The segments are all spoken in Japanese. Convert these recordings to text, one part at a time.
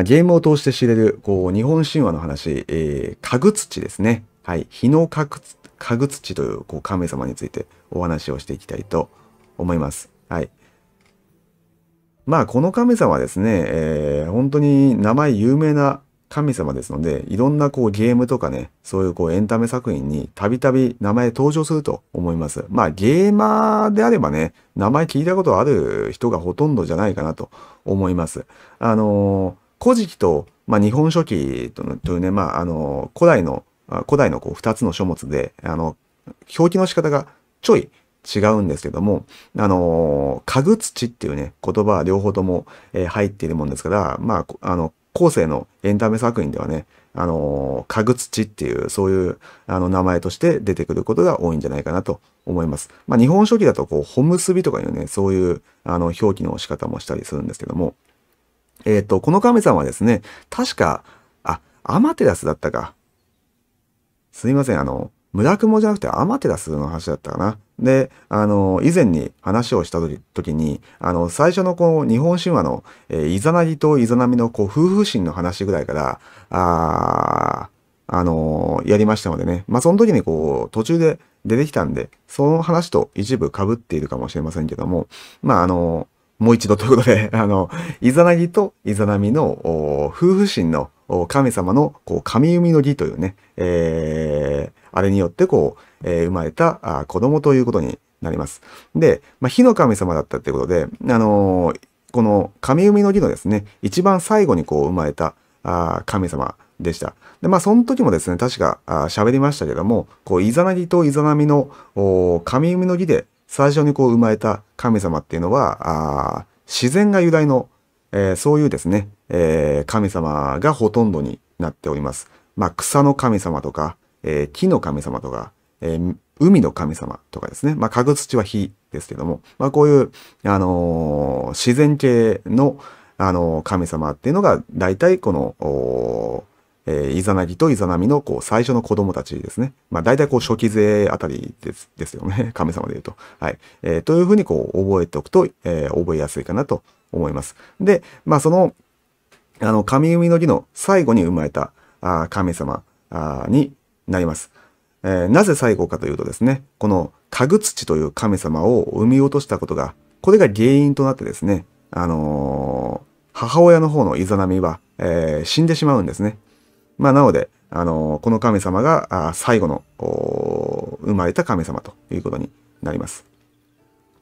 まあ、ゲームを通して知れる、こう、日本神話の話、えー、家具土ですね。はい。日の家具家具土という、こう、神様についてお話をしていきたいと思います。はい。まあ、この神様はですね、えー、本当に名前有名な神様ですので、いろんなこうゲームとかね、そういうこうエンタメ作品にたびたび名前登場すると思います。まあゲーマーであればね、名前聞いたことある人がほとんどじゃないかなと思います。あの古事記と、まあ、日本書紀というね、まあ、あの、古代の、古代のこう2つの書物で、あの、表記の仕方がちょい違うんですけども、あの、かぐ土っていうね、言葉は両方とも、えー、入っているもんですから、まあ、あの、後世のエンタメ作品ではね、あの、かぐ土っていう、そういう、あの、名前として出てくることが多いんじゃないかなと思います。まあ、日本書紀だと、こう、本結びとかいうね、そういう、あの、表記の仕方もしたりするんですけども、えっ、ー、と、この神様はですね、確か、あ、アマテラスだったか。すいません、あの、村雲じゃなくてアマテラスの話だったかな。で、あの、以前に話をした時時に、あの、最初のこう、日本神話の、えー、イザナギとイザナミのこう、夫婦心の話ぐらいから、あー、あのー、やりましたのでね。まあ、その時にこう、途中で出てきたんで、その話と一部被っているかもしれませんけども、まあ、あのーもう一度ということで、あの、イザナギとイザナミの夫婦心の神様のこう神弓の儀というね、えー、あれによってこう、えー、生まれた子供ということになります。で、まあ、火の神様だったということで、あのー、この神弓の儀のですね、一番最後にこう生まれたあ神様でした。で、まあ、その時もですね、確か喋りましたけども、こう、イザナギとイザナミの神弓の儀で最初にこう生まれた神様っていうのは、あ自然が由来の、えー、そういうですね、えー、神様がほとんどになっております。まあ、草の神様とか、えー、木の神様とか、え海の神様とかですね。まあ、家土は火ですけども、まあ、こういう、あの自然系の、あの神様っていうのが、大体この、えー、イザナギとイザナミのこう最初の子供たちですね。まあ大体こう初期勢あたりですですよね。神様で言うと。はい。えー、というふうにこう覚えておくと、えー、覚えやすいかなと思います。で、まあその、あの、神海の儀の最後に生まれたあ神様あになります。えー、なぜ最後かというとですね、このカグツチという神様を産み落としたことが、これが原因となってですね、あのー、母親の方のイザナミは、えー、死んでしまうんですね。まあ、なので、あのこの神様が最後の生まれた神様ということになります。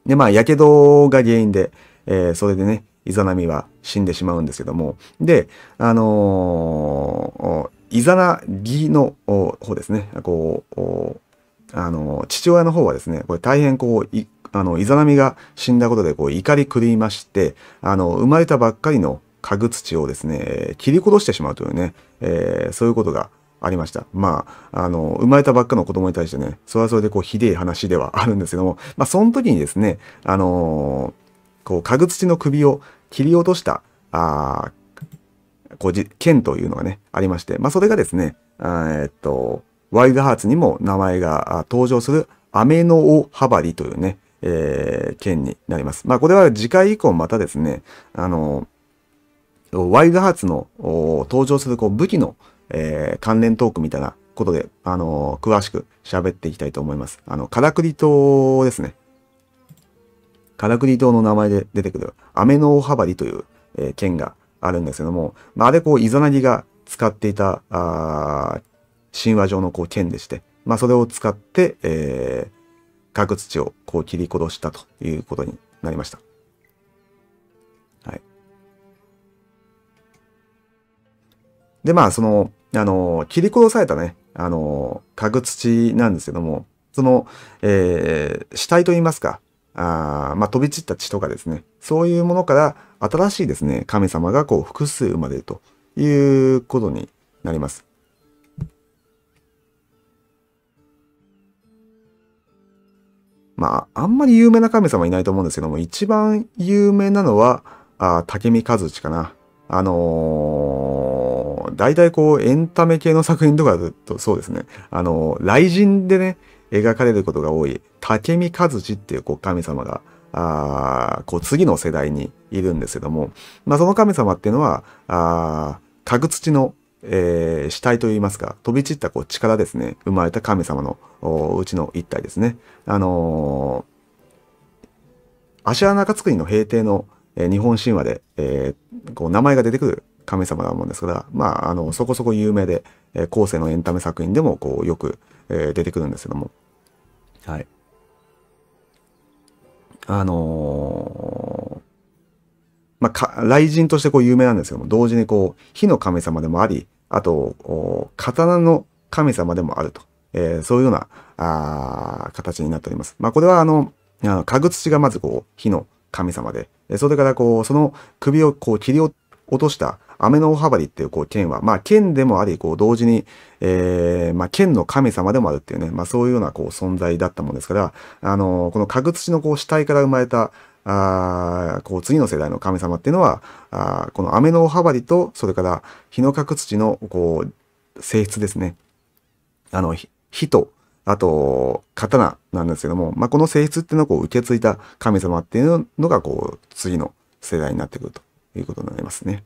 で、まあ、やけどが原因で、えー、それでね、イザナミは死んでしまうんですけども、で、あのー、イザナギの方ですね、こう、あのー、父親の方はですね、これ大変こう、あのイザナミが死んだことでこう怒り狂いましてあの生まれたばっかりの家具土をですね、切りとしてしまうというね、えー、そういうことがありました。まあ、あの、生まれたばっかの子供に対してね、それはそれでこう、ひでえ話ではあるんですけども、まあ、その時にですね、あのー、こう、家具土の首を切り落とした、ああ、こう剣というのがね、ありまして、まあ、それがですね、えっと、ワイルドハーツにも名前が登場する、アメノオハバリというね、えー、剣になります。まあ、これは次回以降またですね、あのーワイルドハーツの登場するこう武器の、えー、関連トークみたいなことで、あのー、詳しく喋っていきたいと思います。あの、カラクリ島ですね。カラクリ島の名前で出てくる、アメノオハバリという、えー、剣があるんですけども、まあ、あれこう、イザナギが使っていた、あ神話上のこう剣でして、まあ、それを使って、えー、各土をこう切り殺したということになりました。で、まあ、その、あの、切り殺されたね、あの、角土なんですけども、その、えー、死体といいますか、あまあ、飛び散った血とかですね、そういうものから新しいですね、神様がこう複数生まれるということになります。まあ、あんまり有名な神様いないと思うんですけども、一番有名なのは、あ竹見和地かな。あのー大体こうエンタメ系の作品とかだとそうですね、あの、雷神でね、描かれることが多い竹見和司っていうこう神様が、あこう次の世代にいるんですけども、まあ、その神様っていうのは、あ家具土の、えー、死体といいますか、飛び散ったこう力ですね、生まれた神様のうちの一体ですね。あのー、芦屋中津国の平定の、えー、日本神話で、えー、こう名前が出てくる神様だもんですら、まあ、あの、そこそこ有名で、えー、後世のエンタメ作品でも、こう、よく、えー、出てくるんですけども。はい。あのー、まあ、か、雷神としてこう有名なんですけども、同時にこう、火の神様でもあり、あと、刀の神様でもあると。えー、そういうような、あ形になっております。まあ、これはあの、あの、かぐつちがまずこう、火の神様で、それからこう、その首をこう切り落落とした雨の大はりっていうこう剣は、まあ剣でもあり、こう同時に、えー、まあ剣の神様でもあるっていうね、まあそういうようなこう存在だったもんですから、あのー、この角土のこう死体から生まれた、あこう次の世代の神様っていうのは、あこの飴の大はばりと、それから日の角土のこう性質ですね。あの、火と、あと、刀なんですけども、まあ、この性質っていうのをこう受け継いだ神様っていうのが、こう、次の世代になってくると。いうことになりますね。